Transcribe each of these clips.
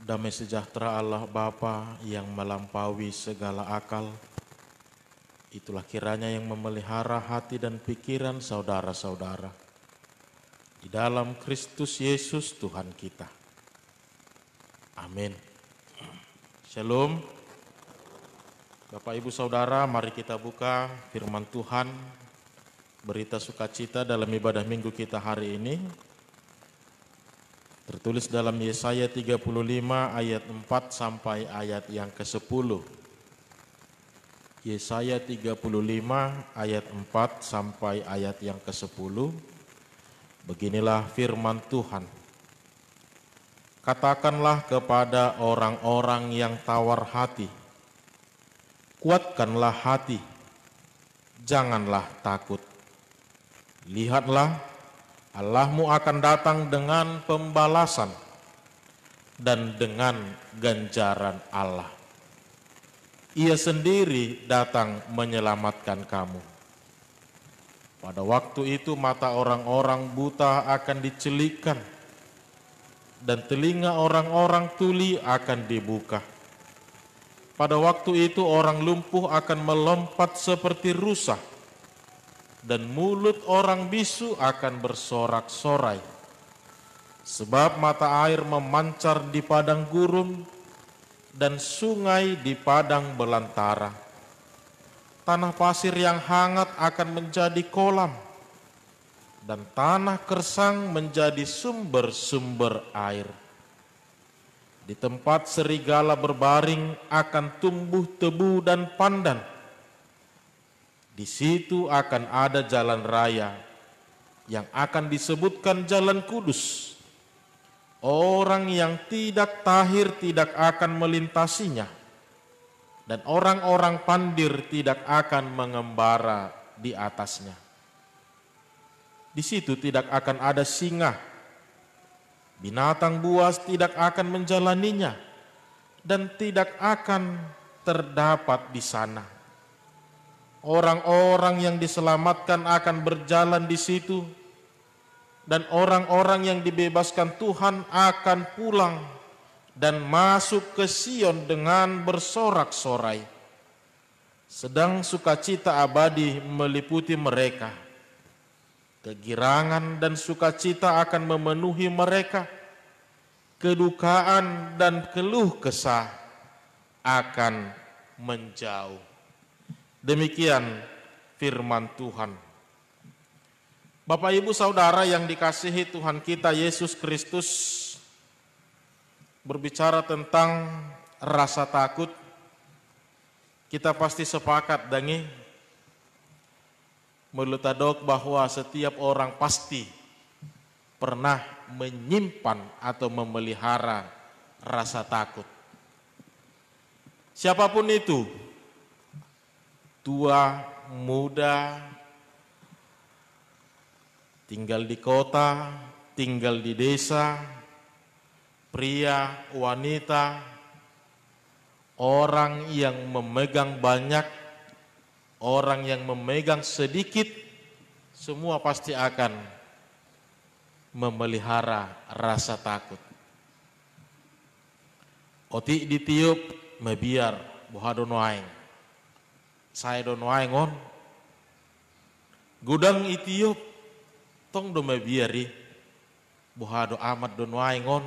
Damai sejahtera Allah Bapa yang melampaui segala akal, itulah kiranya yang memelihara hati dan pikiran saudara-saudara di dalam Kristus Yesus Tuhan kita. Amin. Shalom. Bapak Ibu Saudara, mari kita buka firman Tuhan, berita sukacita dalam ibadah minggu kita hari ini, tertulis dalam Yesaya 35 ayat 4 sampai ayat yang ke-10. Yesaya 35 ayat 4 sampai ayat yang ke-10. Beginilah firman Tuhan. Katakanlah kepada orang-orang yang tawar hati, kuatkanlah hati, janganlah takut. Lihatlah, Allahmu akan datang dengan pembalasan dan dengan ganjaran Allah. Ia sendiri datang menyelamatkan kamu. Pada waktu itu mata orang-orang buta akan dicelikan dan telinga orang-orang tuli akan dibuka. Pada waktu itu orang lumpuh akan melompat seperti rusak dan mulut orang bisu akan bersorak-sorai. Sebab mata air memancar di padang gurun dan sungai di padang belantara. Tanah pasir yang hangat akan menjadi kolam dan tanah kersang menjadi sumber-sumber air. Di tempat serigala berbaring akan tumbuh tebu dan pandan di situ akan ada jalan raya yang akan disebutkan jalan kudus. Orang yang tidak tahir tidak akan melintasinya. Dan orang-orang pandir tidak akan mengembara di atasnya. Di situ tidak akan ada singa. Binatang buas tidak akan menjalaninya. Dan tidak akan terdapat di sana Orang-orang yang diselamatkan akan berjalan di situ dan orang-orang yang dibebaskan Tuhan akan pulang dan masuk ke Sion dengan bersorak-sorai. Sedang sukacita abadi meliputi mereka. Kegirangan dan sukacita akan memenuhi mereka. Kedukaan dan keluh kesah akan menjauh. Demikian firman Tuhan. Bapak Ibu Saudara yang dikasihi Tuhan kita Yesus Kristus berbicara tentang rasa takut, kita pasti sepakat dengi melutadok bahwa setiap orang pasti pernah menyimpan atau memelihara rasa takut. Siapapun itu, tua, muda, tinggal di kota, tinggal di desa, pria, wanita, orang yang memegang banyak, orang yang memegang sedikit, semua pasti akan memelihara rasa takut. Oti ditiup, mebiar, bohadonoaing. Saedon wae ngon. Gudang Itiop tong do biari. Buhado amat don wae ngon.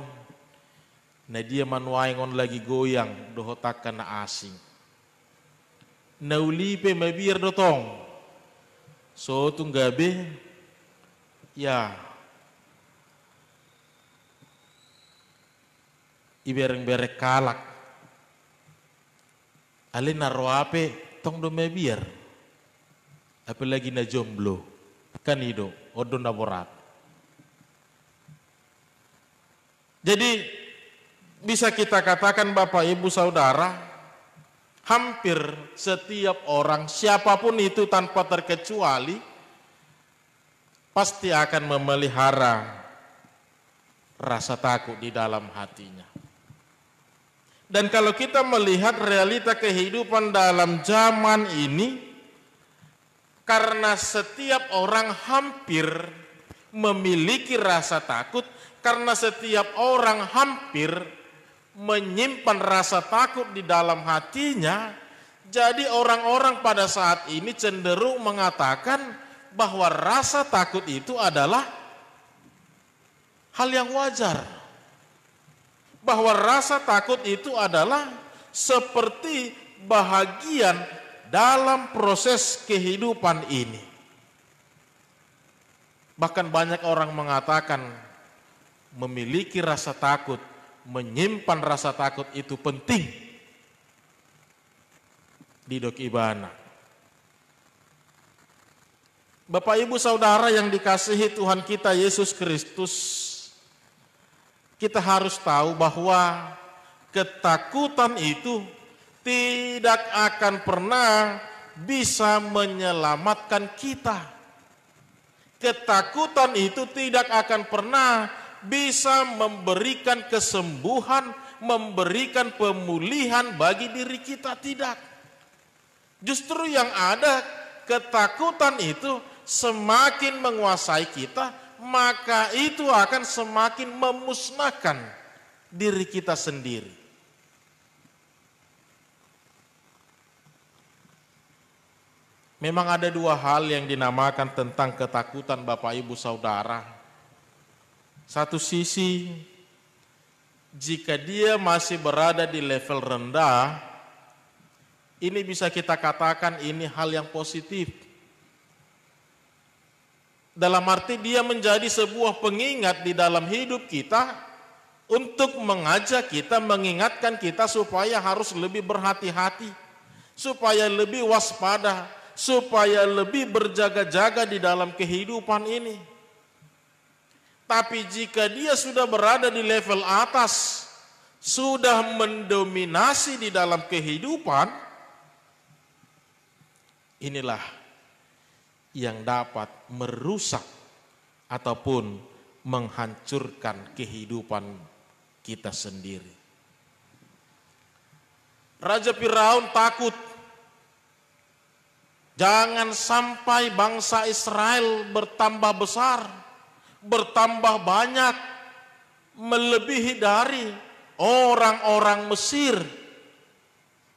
Na dia man wae ngon lagi goyang do hotak na asing. Naulipe mabiar do tong. So tunggabe ya ibereng berek kalak. Ali narwape tong do biar, apalagi na jomblo kanido odo na borat jadi bisa kita katakan Bapak Ibu Saudara hampir setiap orang siapapun itu tanpa terkecuali pasti akan memelihara rasa takut di dalam hatinya dan kalau kita melihat realita kehidupan dalam zaman ini, karena setiap orang hampir memiliki rasa takut, karena setiap orang hampir menyimpan rasa takut di dalam hatinya, jadi orang-orang pada saat ini cenderung mengatakan bahwa rasa takut itu adalah hal yang wajar bahwa rasa takut itu adalah seperti bahagian dalam proses kehidupan ini. Bahkan banyak orang mengatakan memiliki rasa takut, menyimpan rasa takut itu penting di Dok Ibana. Bapak Ibu Saudara yang dikasihi Tuhan kita Yesus Kristus, kita harus tahu bahwa ketakutan itu tidak akan pernah bisa menyelamatkan kita. Ketakutan itu tidak akan pernah bisa memberikan kesembuhan, memberikan pemulihan bagi diri kita. Tidak, justru yang ada ketakutan itu semakin menguasai kita, maka itu akan semakin memusnahkan diri kita sendiri. Memang ada dua hal yang dinamakan tentang ketakutan Bapak Ibu Saudara. Satu sisi, jika dia masih berada di level rendah, ini bisa kita katakan ini hal yang positif. Dalam arti dia menjadi sebuah pengingat di dalam hidup kita untuk mengajak kita, mengingatkan kita supaya harus lebih berhati-hati, supaya lebih waspada, supaya lebih berjaga-jaga di dalam kehidupan ini. Tapi jika dia sudah berada di level atas, sudah mendominasi di dalam kehidupan, inilah yang dapat merusak ataupun menghancurkan kehidupan kita sendiri. Raja Firaun takut jangan sampai bangsa Israel bertambah besar, bertambah banyak, melebihi dari orang-orang Mesir.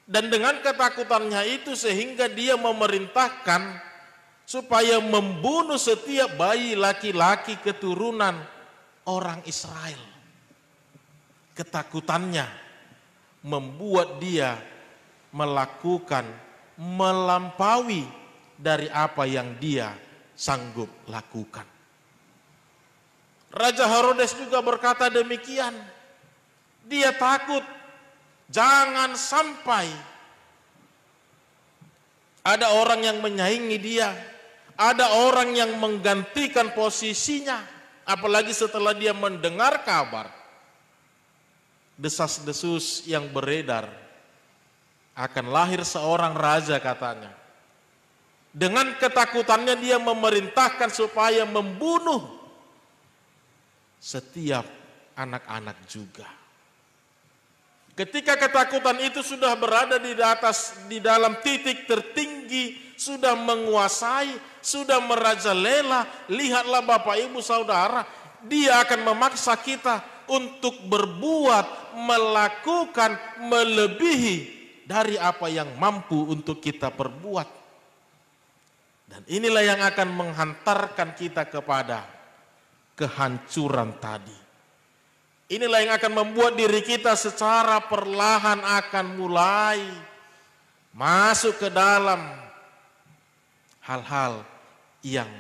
Dan dengan ketakutannya itu sehingga dia memerintahkan supaya membunuh setiap bayi laki-laki keturunan orang Israel. Ketakutannya membuat dia melakukan melampaui dari apa yang dia sanggup lakukan. Raja Herodes juga berkata demikian. Dia takut jangan sampai ada orang yang menyaingi dia ada orang yang menggantikan posisinya apalagi setelah dia mendengar kabar desas-desus yang beredar akan lahir seorang raja katanya dengan ketakutannya dia memerintahkan supaya membunuh setiap anak-anak juga ketika ketakutan itu sudah berada di atas di dalam titik tertinggi sudah menguasai, sudah merajalela. Lihatlah Bapak Ibu Saudara, dia akan memaksa kita untuk berbuat, melakukan, melebihi dari apa yang mampu untuk kita perbuat. Dan inilah yang akan menghantarkan kita kepada kehancuran tadi. Inilah yang akan membuat diri kita secara perlahan akan mulai masuk ke dalam hal-hal yang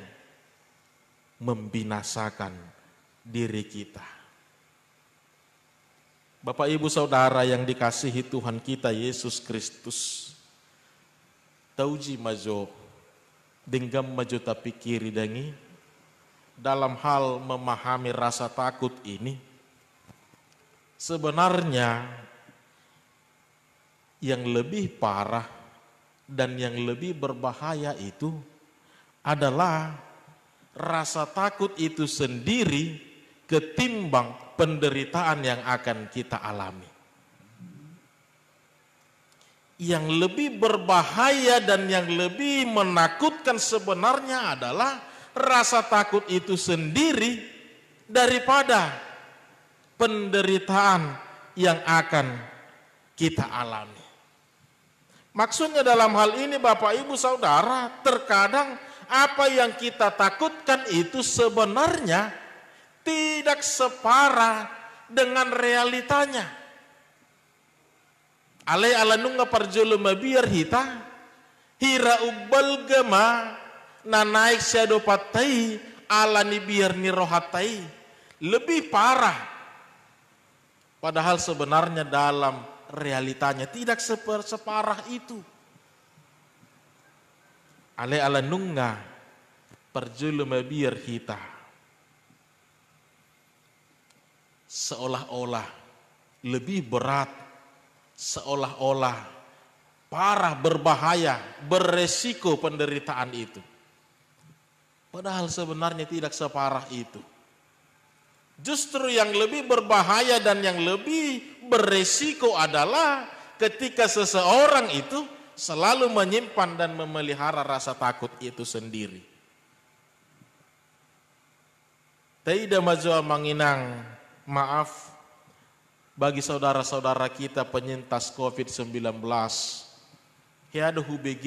membinasakan diri kita. Bapak, ibu, saudara yang dikasihi Tuhan kita Yesus Kristus, tauji majo, denggam majo tapi kiri dangi, dalam hal memahami rasa takut ini, sebenarnya yang lebih parah dan yang lebih berbahaya itu adalah rasa takut itu sendiri ketimbang penderitaan yang akan kita alami. Yang lebih berbahaya dan yang lebih menakutkan sebenarnya adalah rasa takut itu sendiri daripada penderitaan yang akan kita alami. Maksudnya dalam hal ini Bapak Ibu Saudara, terkadang apa yang kita takutkan itu sebenarnya tidak separah dengan realitanya. Alai nunga parjuluma biar hita hira ubal gema na naik syado patai alani biar nirohatai lebih parah. Padahal sebenarnya dalam realitanya. Tidak seper, separah itu. Ale ala nunga perjulu biar kita. Seolah-olah lebih berat, seolah-olah parah berbahaya, beresiko penderitaan itu. Padahal sebenarnya tidak separah itu. Justru yang lebih berbahaya dan yang lebih beresiko adalah ketika seseorang itu selalu menyimpan dan memelihara rasa takut itu sendiri. Tidak mazwa manginang, maaf bagi saudara-saudara kita penyintas COVID-19. Tiada HBG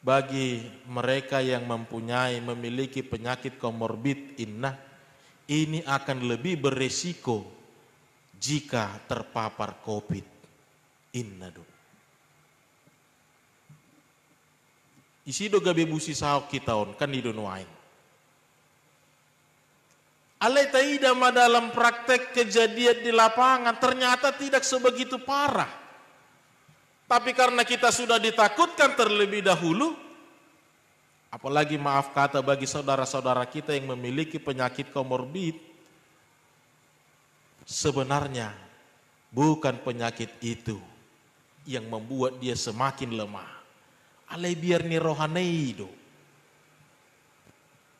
bagi mereka yang mempunyai memiliki penyakit komorbid innah ini akan lebih beresiko jika terpapar COVID. Innadu. do gabe busi saok kita on kan di donuain. Alai taidama dalam praktek kejadian di lapangan ternyata tidak sebegitu parah. Tapi karena kita sudah ditakutkan terlebih dahulu, Apalagi maaf kata bagi saudara-saudara kita yang memiliki penyakit komorbid, sebenarnya bukan penyakit itu yang membuat dia semakin lemah. Alai biar rohaneido.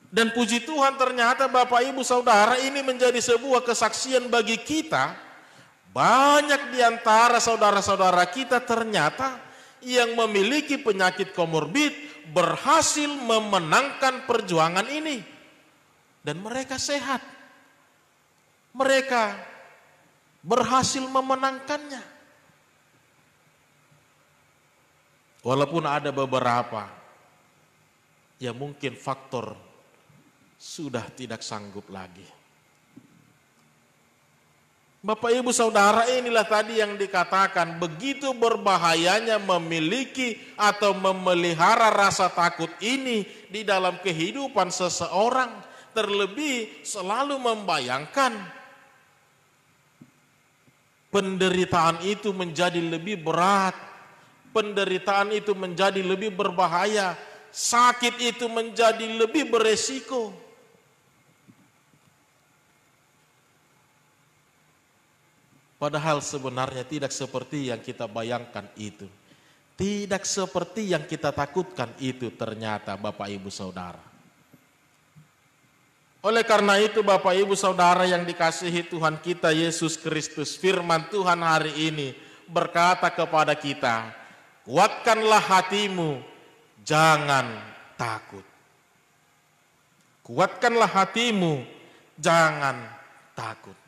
Dan puji Tuhan ternyata Bapak Ibu Saudara ini menjadi sebuah kesaksian bagi kita. Banyak di antara saudara-saudara kita ternyata yang memiliki penyakit komorbid berhasil memenangkan perjuangan ini dan mereka sehat. Mereka berhasil memenangkannya. Walaupun ada beberapa yang mungkin faktor sudah tidak sanggup lagi. Bapak ibu saudara inilah tadi yang dikatakan begitu berbahayanya memiliki atau memelihara rasa takut ini di dalam kehidupan seseorang. Terlebih selalu membayangkan penderitaan itu menjadi lebih berat. Penderitaan itu menjadi lebih berbahaya. Sakit itu menjadi lebih beresiko Padahal sebenarnya tidak seperti yang kita bayangkan itu. Tidak seperti yang kita takutkan itu ternyata Bapak Ibu Saudara. Oleh karena itu Bapak Ibu Saudara yang dikasihi Tuhan kita Yesus Kristus firman Tuhan hari ini berkata kepada kita, kuatkanlah hatimu, jangan takut. Kuatkanlah hatimu, jangan takut.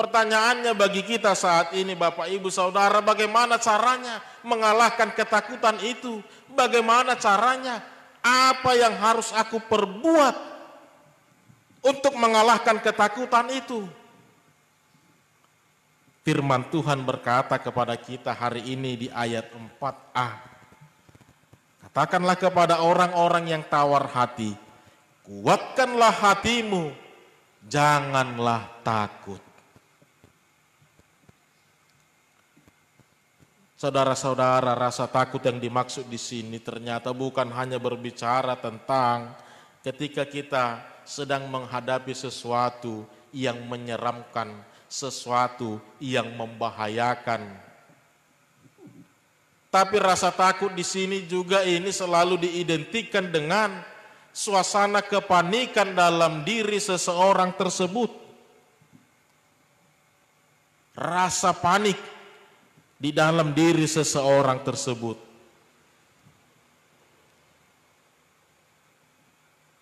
Pertanyaannya bagi kita saat ini Bapak Ibu Saudara bagaimana caranya mengalahkan ketakutan itu? Bagaimana caranya? Apa yang harus aku perbuat untuk mengalahkan ketakutan itu? Firman Tuhan berkata kepada kita hari ini di ayat 4a. Katakanlah kepada orang-orang yang tawar hati, kuatkanlah hatimu, janganlah takut. Saudara-saudara, rasa takut yang dimaksud di sini ternyata bukan hanya berbicara tentang ketika kita sedang menghadapi sesuatu yang menyeramkan, sesuatu yang membahayakan. Tapi rasa takut di sini juga ini selalu diidentikan dengan suasana kepanikan dalam diri seseorang tersebut. Rasa panik di dalam diri seseorang tersebut.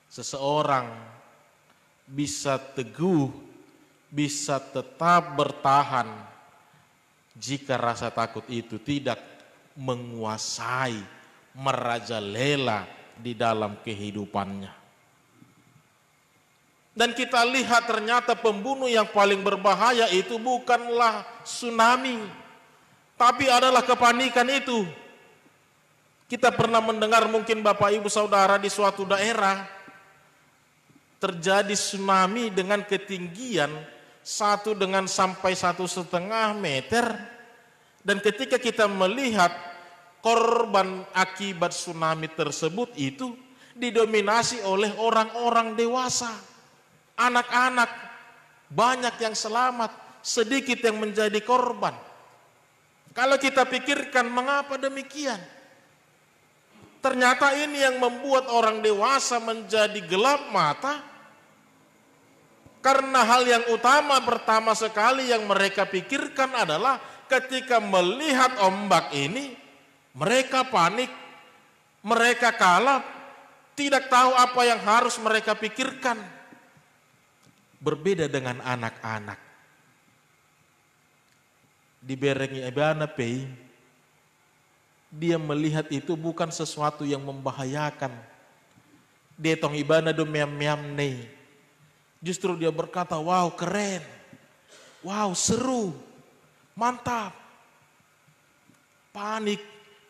Seseorang bisa teguh, bisa tetap bertahan jika rasa takut itu tidak menguasai, merajalela di dalam kehidupannya. Dan kita lihat ternyata pembunuh yang paling berbahaya itu bukanlah tsunami, tapi adalah kepanikan itu. Kita pernah mendengar mungkin Bapak Ibu Saudara di suatu daerah terjadi tsunami dengan ketinggian satu dengan sampai satu setengah meter. Dan ketika kita melihat korban akibat tsunami tersebut itu didominasi oleh orang-orang dewasa. Anak-anak banyak yang selamat, sedikit yang menjadi korban. Kalau kita pikirkan mengapa demikian? Ternyata ini yang membuat orang dewasa menjadi gelap mata karena hal yang utama pertama sekali yang mereka pikirkan adalah ketika melihat ombak ini mereka panik, mereka kalah, tidak tahu apa yang harus mereka pikirkan. Berbeda dengan anak-anak diberengi ebana pei, dia melihat itu bukan sesuatu yang membahayakan. Dia tong ibana do meam meam nei. Justru dia berkata, wow keren, wow seru, mantap. Panik,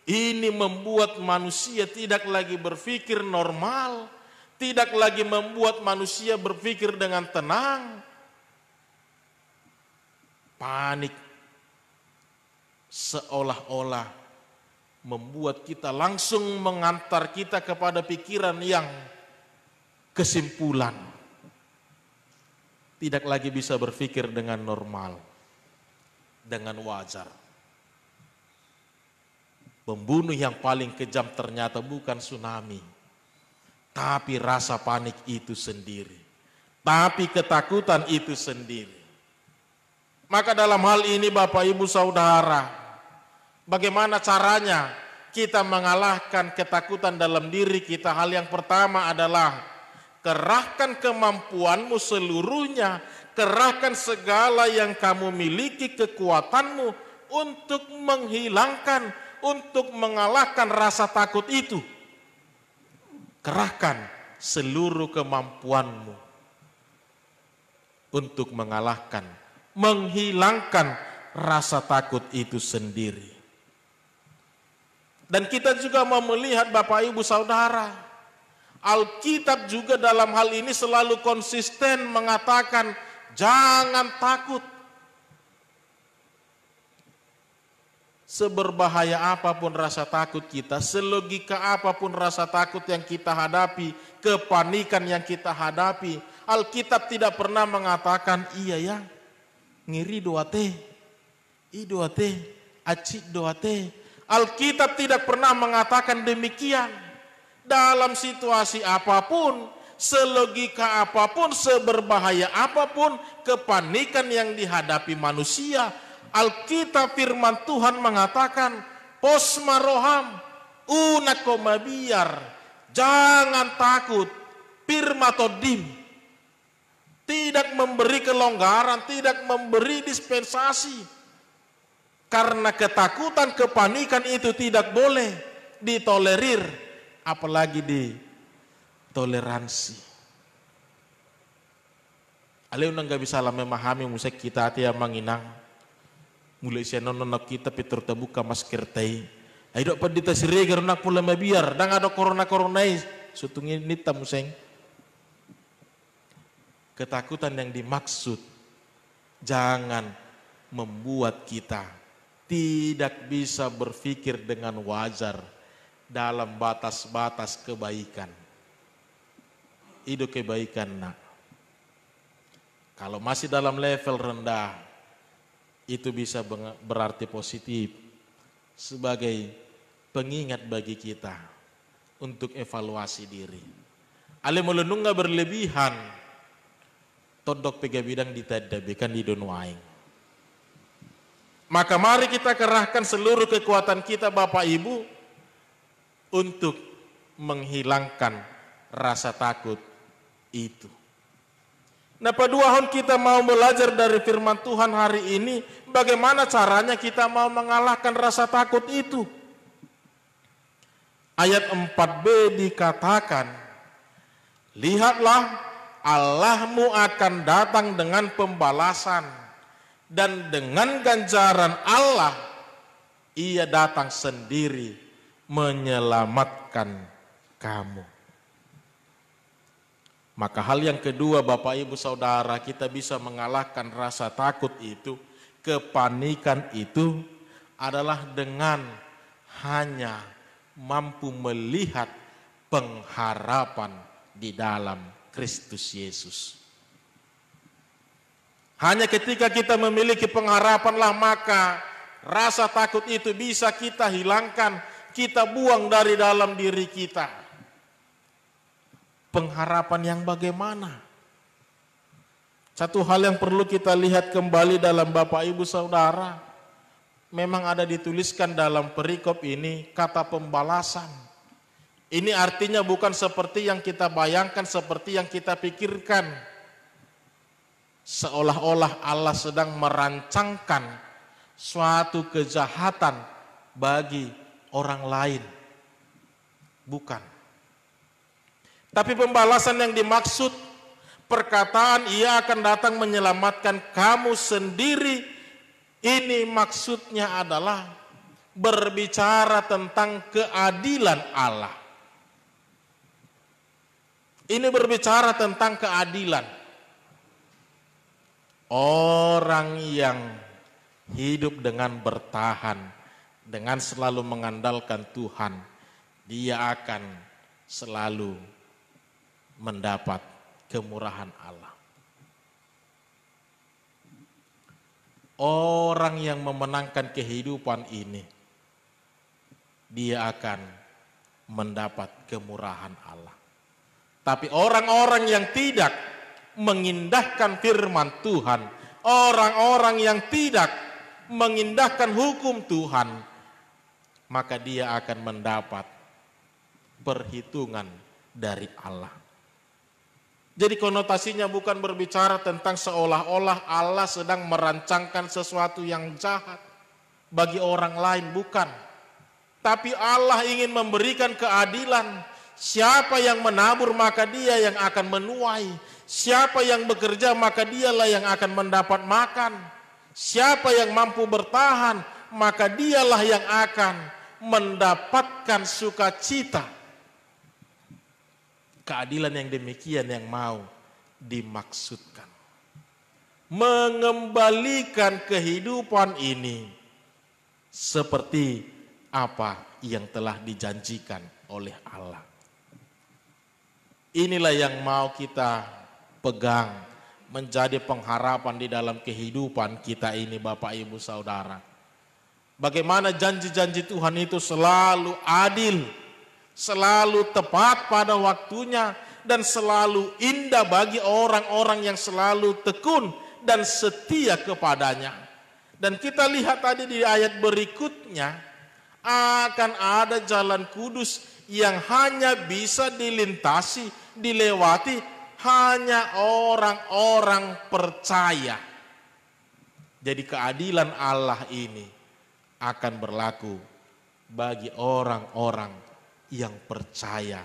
ini membuat manusia tidak lagi berpikir normal, tidak lagi membuat manusia berpikir dengan tenang. Panik seolah-olah membuat kita langsung mengantar kita kepada pikiran yang kesimpulan. Tidak lagi bisa berpikir dengan normal, dengan wajar. Pembunuh yang paling kejam ternyata bukan tsunami, tapi rasa panik itu sendiri, tapi ketakutan itu sendiri. Maka dalam hal ini Bapak Ibu Saudara, Bagaimana caranya kita mengalahkan ketakutan dalam diri kita? Hal yang pertama adalah kerahkan kemampuanmu seluruhnya, kerahkan segala yang kamu miliki kekuatanmu untuk menghilangkan, untuk mengalahkan rasa takut itu. Kerahkan seluruh kemampuanmu untuk mengalahkan, menghilangkan rasa takut itu sendiri. Dan kita juga mau melihat Bapak Ibu Saudara, Alkitab juga dalam hal ini selalu konsisten mengatakan jangan takut. Seberbahaya apapun rasa takut kita, selogika apapun rasa takut yang kita hadapi, kepanikan yang kita hadapi, Alkitab tidak pernah mengatakan, iya ya, ngiri doa teh, i doa teh, acik doa teh, Alkitab tidak pernah mengatakan demikian. Dalam situasi apapun, selogika apapun, seberbahaya apapun, kepanikan yang dihadapi manusia, Alkitab firman Tuhan mengatakan, posmaroham, unakoma biar, jangan takut, pirmatodim, tidak memberi kelonggaran, tidak memberi dispensasi, karena ketakutan, kepanikan itu tidak boleh ditolerir, apalagi ditoleransi. Aleu nang gak bisa lah memahami musik kita tiap menginang, Mulai sia nono kita pitur terbuka masker tei. Ayo pada dita sirega nak pula biar. Dang ada corona coronai. Eh, sutungi nita museng. Ketakutan yang dimaksud jangan membuat kita tidak bisa berpikir dengan wajar dalam batas-batas kebaikan. Itu kebaikan nak. Kalau masih dalam level rendah, itu bisa berarti positif sebagai pengingat bagi kita untuk evaluasi diri. Ale melenung berlebihan, todok pegawai bidang ditadabikan di donuaing maka mari kita kerahkan seluruh kekuatan kita Bapak Ibu untuk menghilangkan rasa takut itu. Nah, pada dua tahun kita mau belajar dari firman Tuhan hari ini, bagaimana caranya kita mau mengalahkan rasa takut itu? Ayat 4b dikatakan, Lihatlah Allahmu akan datang dengan pembalasan dan dengan ganjaran Allah ia datang sendiri menyelamatkan kamu. Maka hal yang kedua Bapak Ibu Saudara kita bisa mengalahkan rasa takut itu, kepanikan itu adalah dengan hanya mampu melihat pengharapan di dalam Kristus Yesus. Hanya ketika kita memiliki pengharapanlah maka rasa takut itu bisa kita hilangkan, kita buang dari dalam diri kita. Pengharapan yang bagaimana? Satu hal yang perlu kita lihat kembali dalam Bapak Ibu Saudara, memang ada dituliskan dalam perikop ini kata pembalasan. Ini artinya bukan seperti yang kita bayangkan, seperti yang kita pikirkan seolah-olah Allah sedang merancangkan suatu kejahatan bagi orang lain. Bukan. Tapi pembalasan yang dimaksud perkataan ia akan datang menyelamatkan kamu sendiri ini maksudnya adalah berbicara tentang keadilan Allah. Ini berbicara tentang keadilan. Orang yang hidup dengan bertahan, dengan selalu mengandalkan Tuhan, dia akan selalu mendapat kemurahan Allah. Orang yang memenangkan kehidupan ini, dia akan mendapat kemurahan Allah. Tapi orang-orang yang tidak mengindahkan firman Tuhan, orang-orang yang tidak mengindahkan hukum Tuhan, maka dia akan mendapat perhitungan dari Allah. Jadi konotasinya bukan berbicara tentang seolah-olah Allah sedang merancangkan sesuatu yang jahat bagi orang lain, bukan. Tapi Allah ingin memberikan keadilan Siapa yang menabur maka dia yang akan menuai. Siapa yang bekerja maka dialah yang akan mendapat makan. Siapa yang mampu bertahan maka dialah yang akan mendapatkan sukacita. Keadilan yang demikian yang mau dimaksudkan. Mengembalikan kehidupan ini seperti apa yang telah dijanjikan oleh Allah. Inilah yang mau kita pegang menjadi pengharapan di dalam kehidupan kita ini Bapak Ibu Saudara. Bagaimana janji-janji Tuhan itu selalu adil, selalu tepat pada waktunya dan selalu indah bagi orang-orang yang selalu tekun dan setia kepadanya. Dan kita lihat tadi di ayat berikutnya, akan ada jalan kudus yang hanya bisa dilintasi, dilewati hanya orang-orang percaya. Jadi keadilan Allah ini akan berlaku bagi orang-orang yang percaya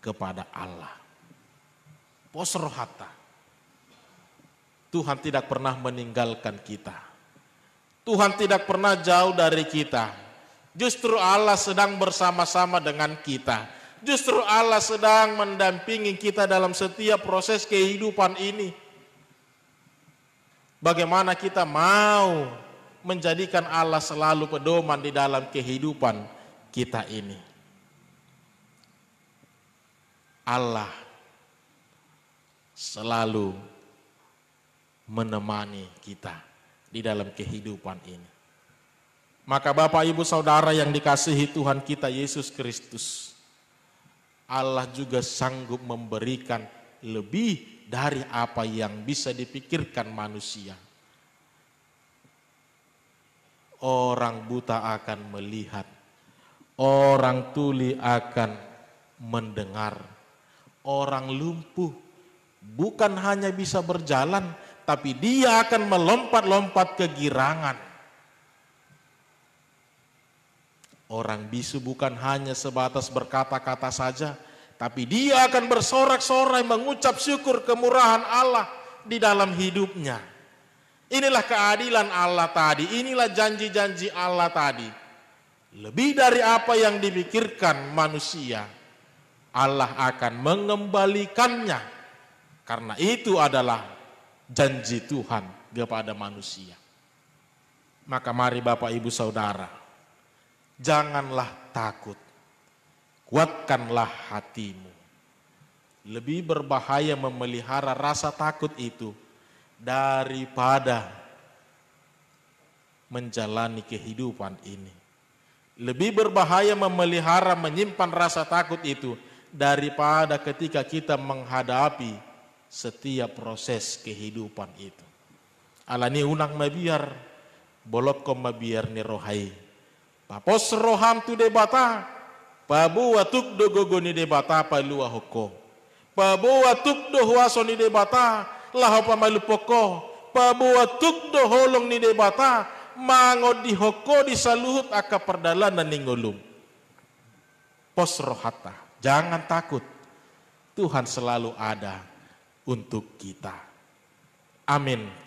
kepada Allah. Posrohata. Tuhan tidak pernah meninggalkan kita. Tuhan tidak pernah jauh dari kita Justru Allah sedang bersama-sama dengan kita. Justru Allah sedang mendampingi kita dalam setiap proses kehidupan ini. Bagaimana kita mau menjadikan Allah selalu pedoman di dalam kehidupan kita ini. Allah selalu menemani kita di dalam kehidupan ini. Maka Bapak Ibu Saudara yang dikasihi Tuhan kita Yesus Kristus, Allah juga sanggup memberikan lebih dari apa yang bisa dipikirkan manusia. Orang buta akan melihat, orang tuli akan mendengar, orang lumpuh bukan hanya bisa berjalan, tapi dia akan melompat-lompat ke girangan Orang bisu bukan hanya sebatas berkata-kata saja, tapi dia akan bersorak-sorai mengucap syukur kemurahan Allah di dalam hidupnya. Inilah keadilan Allah tadi, inilah janji-janji Allah tadi. Lebih dari apa yang dipikirkan manusia, Allah akan mengembalikannya. Karena itu adalah janji Tuhan kepada manusia. Maka mari Bapak Ibu Saudara, janganlah takut. Kuatkanlah hatimu. Lebih berbahaya memelihara rasa takut itu daripada menjalani kehidupan ini. Lebih berbahaya memelihara menyimpan rasa takut itu daripada ketika kita menghadapi setiap proses kehidupan itu. Alani unang mabiar, bolot kom mabiar ni Tapos roham tu debata. Pabu watuk do gogoni debata palua hoko. Pabu watuk do huaso ni debata. Laho pamalu poko. Pabu watuk do holong ni debata. Mango di hoko di saluhut aka perdala ningolum. Pos rohata. Jangan takut. Tuhan selalu ada untuk kita. Amin.